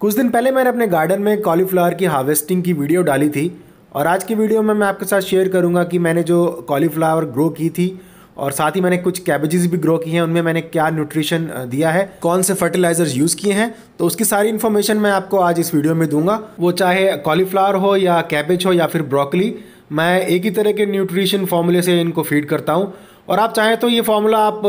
कुछ दिन पहले मैंने अपने गार्डन में कॉलीफ्लावर की हार्वेस्टिंग की वीडियो डाली थी और आज की वीडियो में मैं आपके साथ शेयर करूँगा कि मैंने जो कॉलीफ्लावर ग्रो की थी और साथ ही मैंने कुछ कैबेजेस भी ग्रो किए हैं उनमें मैंने क्या न्यूट्रिशन दिया है कौन से फर्टिलाइजर्स यूज़ किए हैं तो उसकी सारी इन्फॉर्मेशन मैं आपको आज इस वीडियो में दूंगा वो चाहे कॉलीफ्लावर हो या कैबेज हो या फिर ब्रोकली मैं एक ही तरह के न्यूट्रिशन फॉर्मूले से इनको फीड करता हूँ और आप चाहें तो ये फॉर्मूला आप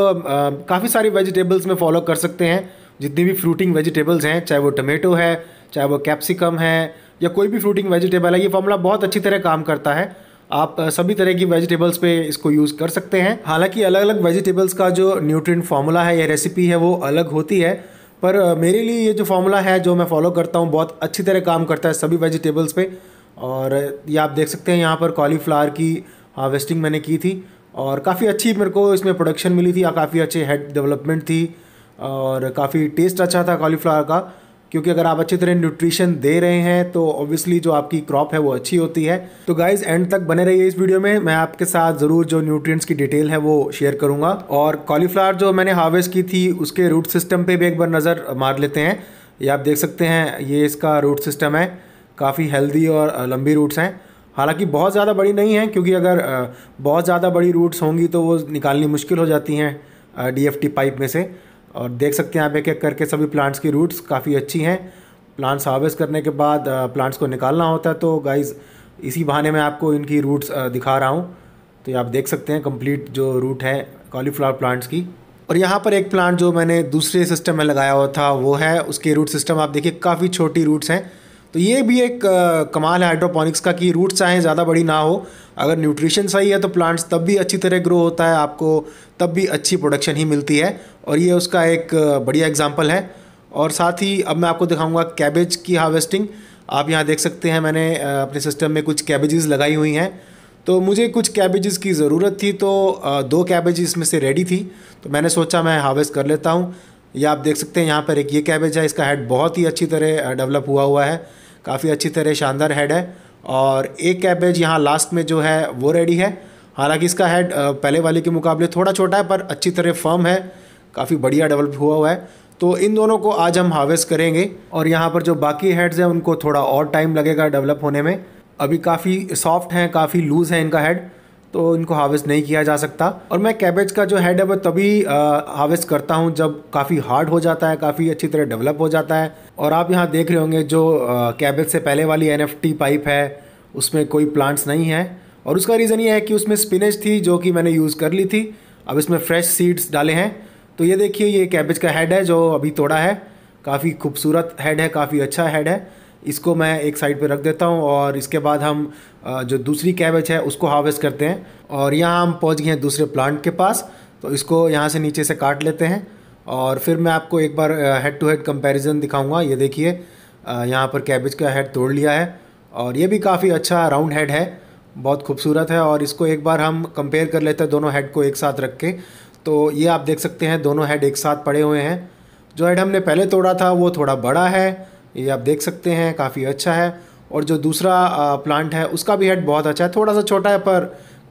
काफ़ी सारी वेजिटेबल्स में फॉलो कर सकते हैं जितनी भी फ्रूटिंग वेजिटेबल्स हैं चाहे वो टमेटो है चाहे वो कैप्सिकम है या कोई भी फ्रूटिंग वेजिटेबल है ये फॉर्मूला बहुत अच्छी तरह काम करता है आप सभी तरह की वेजिटेबल्स पे इसको यूज़ कर सकते हैं हालांकि अलग अलग वेजिटेबल्स का जो न्यूट्रिएंट फार्मूला है या रेसिपी है वो अलग होती है पर मेरे लिए ये जो फार्मूला है जो मैं फॉलो करता हूँ बहुत अच्छी तरह काम करता है सभी वेजिटेबल्स पे और ये आप देख सकते हैं यहाँ पर कॉलीफ्लावर की हार्वेस्टिंग मैंने की थी और काफ़ी अच्छी मेरे को इसमें प्रोडक्शन मिली थी काफ़ी अच्छी हेड डेवलपमेंट थी और काफ़ी टेस्ट अच्छा था कॉलीफ्लावर का क्योंकि अगर आप अच्छी तरह न्यूट्रिशन दे रहे हैं तो ऑब्वियसली जो आपकी क्रॉप है वो अच्छी होती है तो गाइज एंड तक बने रहिए इस वीडियो में मैं आपके साथ ज़रूर जो न्यूट्रिएंट्स की डिटेल है वो शेयर करूंगा और कॉलीफ्लावर जो मैंने हार्वेस्ट की थी उसके रूट सिस्टम पे भी एक बार नज़र मार लेते हैं ये आप देख सकते हैं ये इसका रूट सिस्टम है काफ़ी हेल्दी और लंबी रूट्स हैं हालांकि बहुत ज़्यादा बड़ी नहीं है क्योंकि अगर बहुत ज़्यादा बड़ी रूट्स होंगी तो वो निकालनी मुश्किल हो जाती हैं डी पाइप में से और देख सकते हैं आप एक एक करके सभी प्लांट्स की रूट्स काफ़ी अच्छी हैं प्लांट्स हार्वेस्ट करने के बाद प्लांट्स को निकालना होता है तो गाइज इसी बहाने में आपको इनकी रूट्स दिखा रहा हूँ तो ये आप देख सकते हैं कंप्लीट जो रूट है कॉलीफ्लावर प्लांट्स की और यहाँ पर एक प्लांट जो मैंने दूसरे सिस्टम में लगाया हुआ था वो है उसके रूट सिस्टम आप देखिए काफ़ी छोटी रूट्स हैं तो ये भी एक आ, कमाल है हाइड्रोपोनिक्स का कि रूट चाहे ज़्यादा बड़ी ना हो अगर न्यूट्रिशन सही है तो प्लांट्स तब भी अच्छी तरह ग्रो होता है आपको तब भी अच्छी प्रोडक्शन ही मिलती है और ये उसका एक बढ़िया एग्जाम्पल है और साथ ही अब मैं आपको दिखाऊंगा कैबेज की हार्वेस्टिंग आप यहाँ देख सकते हैं मैंने अपने सिस्टम में कुछ कैबेजेस लगाई हुई हैं तो मुझे कुछ कैबेजेस की ज़रूरत थी तो दो कैबेज इसमें से रेडी थी तो मैंने सोचा मैं हार्वेस्ट कर लेता हूँ ये आप देख सकते हैं यहाँ पर एक ये कैबेज है इसका हेड बहुत ही अच्छी तरह डेवलप हुआ हुआ है काफ़ी अच्छी तरह शानदार हेड है और एक कैबेज यहाँ लास्ट में जो है वो रेडी है हालांकि इसका हेड पहले वाले के मुकाबले थोड़ा छोटा है पर अच्छी तरह फर्म है काफ़ी बढ़िया डेवलप हुआ हुआ है तो इन दोनों को आज हम हार्वेस्ट करेंगे और यहाँ पर जो बाकी हेड्स हैं उनको थोड़ा और टाइम लगेगा डेवलप होने में अभी काफ़ी सॉफ्ट हैं काफ़ी लूज़ है इनका हेड तो इनको हार्वेस्ट नहीं किया जा सकता और मैं कैबेज का जो हेड है वो तभी हार्वेस्ट करता हूँ जब काफ़ी हार्ड हो जाता है काफ़ी अच्छी तरह डेवलप हो जाता है और आप यहाँ देख रहे होंगे जो कैबेज से पहले वाली एन पाइप है उसमें कोई प्लांट्स नहीं है और उसका रीज़न ये है कि उसमें स्पिनेज थी जो कि मैंने यूज़ कर ली थी अब इसमें फ्रेश सीड्स डाले हैं तो ये देखिए ये कैबेज का हेड है जो अभी तोड़ा है काफ़ी खूबसूरत हेड है काफ़ी अच्छा हेड है इसको मैं एक साइड पे रख देता हूँ और इसके बाद हम जो दूसरी कैबेज है उसको हार्वेस्ट करते हैं और यहाँ हम पहुँच गए हैं दूसरे प्लांट के पास तो इसको यहाँ से नीचे से काट लेते हैं और फिर मैं आपको एक बार हेड टू हेड कंपैरिजन दिखाऊंगा ये देखिए यहाँ पर कैबेज का हेड तोड़ लिया है और ये भी काफ़ी अच्छा राउंड हेड है बहुत खूबसूरत है और इसको एक बार हम कंपेयर कर लेते हैं दोनों हेड को एक साथ रख के तो ये आप देख सकते हैं दोनों हेड एक साथ पड़े हुए हैं जो हेड हमने पहले तोड़ा था वो थोड़ा बड़ा है ये आप देख सकते हैं काफ़ी अच्छा है और जो दूसरा प्लांट है उसका भी हेड बहुत अच्छा है थोड़ा सा छोटा है पर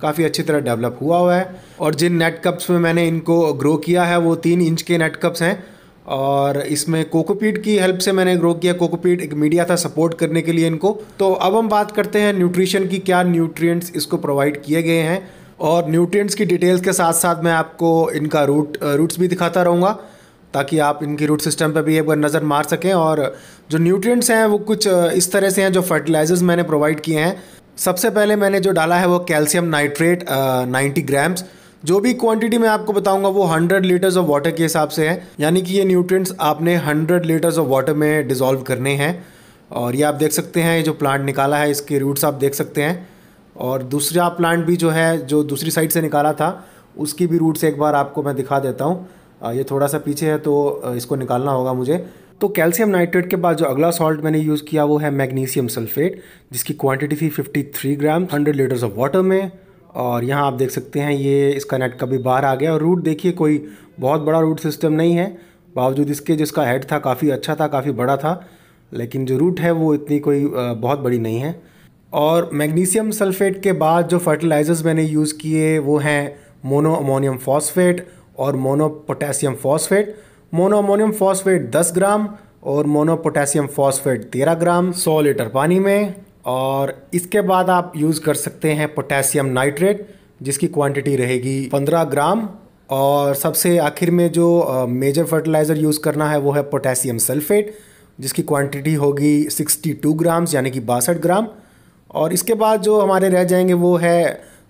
काफ़ी अच्छी तरह डेवलप हुआ हुआ है और जिन नेट कप्स में मैंने इनको ग्रो किया है वो तीन इंच के नेट कप्स हैं और इसमें कोकोपीट की हेल्प से मैंने ग्रो किया कोकोपीट एक मीडिया था सपोर्ट करने के लिए इनको तो अब हम बात करते हैं न्यूट्रिशन की क्या न्यूट्रिएंट्स इसको प्रोवाइड किए गए हैं और न्यूट्रिएंट्स की डिटेल्स के साथ साथ मैं आपको इनका रूट रूट्स भी दिखाता रहूँगा ताकि आप इनकी रूट सिस्टम पर भी एक बार नज़र मार सकें और जो न्यूट्रिएंट्स हैं वो कुछ इस तरह से हैं जो फर्टिलाइजर्स मैंने प्रोवाइड किए हैं सबसे पहले मैंने जो डाला है वो कैल्शियम नाइट्रेट नाइन्टी ग्राम्स जो भी क्वांटिटी मैं आपको बताऊंगा वो 100 लीटर्स ऑफ वाटर के हिसाब से है यानी कि ये न्यूट्रिएंट्स आपने 100 लीटर्स ऑफ वाटर में डिज़ोल्व करने हैं और ये आप देख सकते हैं ये जो प्लांट निकाला है इसके रूट्स आप देख सकते हैं और दूसरा प्लांट भी जो है जो दूसरी साइड से निकाला था उसकी भी रूट्स एक बार आपको मैं दिखा देता हूँ ये थोड़ा सा पीछे है तो इसको निकालना होगा मुझे तो कैल्शियम नाइट्रेट के बाद जो अगला सॉल्ट मैंने यूज़ किया वो है मैग्नीशियम सल्फेट जिसकी क्वांटिटी थी 53 ग्राम 100 लीटर्स ऑफ वाटर में और यहाँ आप देख सकते हैं ये इसका नेट कभी बाहर आ गया और रूट देखिए कोई बहुत बड़ा रूट सिस्टम नहीं है बावजूद इसके जिसका हेड था काफ़ी अच्छा था काफ़ी बड़ा था लेकिन जो रूट है वो इतनी कोई बहुत बड़ी नहीं है और मैग्नीशियम सल्फेट के बाद जो फर्टिलाइज़र्स मैंने यूज़ किए वो हैं मोनो अमोनियम फॉस्फेट और mono potassium phosphate mono ammonium phosphate 10 gram और mono potassium phosphate 13 gram 100 litre पानी में और इसके बाद आप यूज़ कर सकते हैं पोटेशियम नाइट्रेट जिसकी क्वांटिटी रहेगी 15 ग्राम और सबसे आखिर में जो मेजर फर्टिलाइज़र यूज़ करना है वो है पोटेशियम सल्फेट जिसकी क्वांटिटी होगी 62 ग्राम्स यानी कि बासठ ग्राम और इसके बाद जो हमारे रह जाएंगे वो है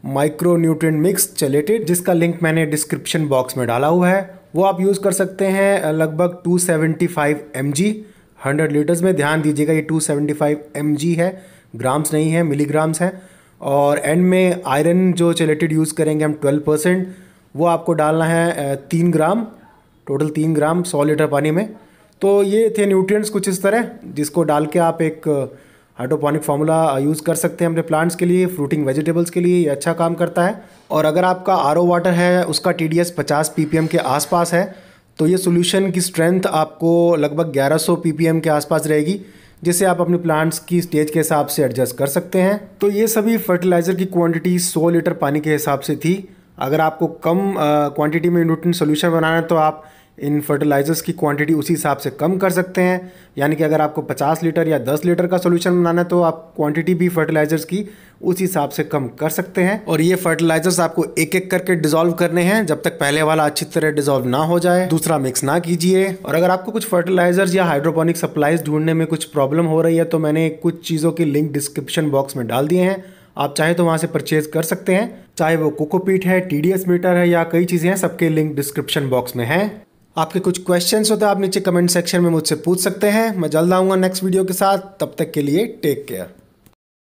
माइक्रो न्यूट्रिएंट मिक्स चलेटेड जिसका लिंक मैंने डिस्क्रिप्शन बॉक्स में डाला हुआ है वो आप यूज़ कर सकते हैं लगभग 275 seventy five M G hundred litres में ध्यान दीजिएगा ये 275 सेवेंटी है ग्राम्स नहीं है मिलीग्राम्स है और एंड में आयरन जो चलेटेड यूज़ करेंगे हम 12 परसेंट वो आपको डालना है तीन ग्राम टोटल तीन ग्राम सौ लीटर पानी में तो ये थे न्यूट्रिएंट्स कुछ इस तरह जिसको डाल के आप एक हाइड्रोपोनिक फार्मूला यूज़ कर सकते हैं अपने प्लांट्स के लिए फ्रूटिंग वेजिटेबल्स के लिए ये अच्छा काम करता है और अगर आपका आर वाटर है उसका टी डी एस पचास पी पी एम के आसपास है तो ये सोल्यूशन की स्ट्रेंथ आपको लगभग पी एम के आसपास रहेगी जिसे आप अपने प्लांट्स की स्टेज के हिसाब से एडजस्ट कर सकते हैं तो ये सभी फर्टिलाइज़र की क्वांटिटी 100 लीटर पानी के हिसाब से थी अगर आपको कम क्वांटिटी में न्यूट्रन सोल्यूशन बनाना है तो आप इन फर्टिलाइज़र्स की क्वांटिटी उसी हिसाब से कम कर सकते हैं यानी कि अगर आपको 50 लीटर या 10 लीटर का सोल्यूशन बनाना है तो आप क्वांटिटी भी फर्टिलाइज़र्स की उसी हिसाब से कम कर सकते हैं और ये फर्टिलाइज़र्स आपको एक एक करके डिजोल्व करने हैं जब तक पहले वाला अच्छी तरह डिजोल्व ना हो जाए दूसरा मिक्स ना कीजिए और अगर आपको कुछ फर्टिलाइज़र्स या हाइड्रोपोनिक सप्लाइज ढूंढने में कुछ प्रॉब्लम हो रही है तो मैंने कुछ चीज़ों की लिंक डिस्क्रिप्शन बॉक्स में डाल दिए हैं आप चाहे तो वहाँ से परचेज कर सकते हैं चाहे वो कोकोपीट है टी मीटर है या कई चीज़ें हैं सबके लिंक डिस्क्रिप्शन बॉक्स में हैं आपके कुछ क्वेश्चंस हो तो आप नीचे कमेंट सेक्शन में मुझसे पूछ सकते हैं मैं जल्द आऊँगा नेक्स्ट वीडियो के साथ तब तक के लिए टेक केयर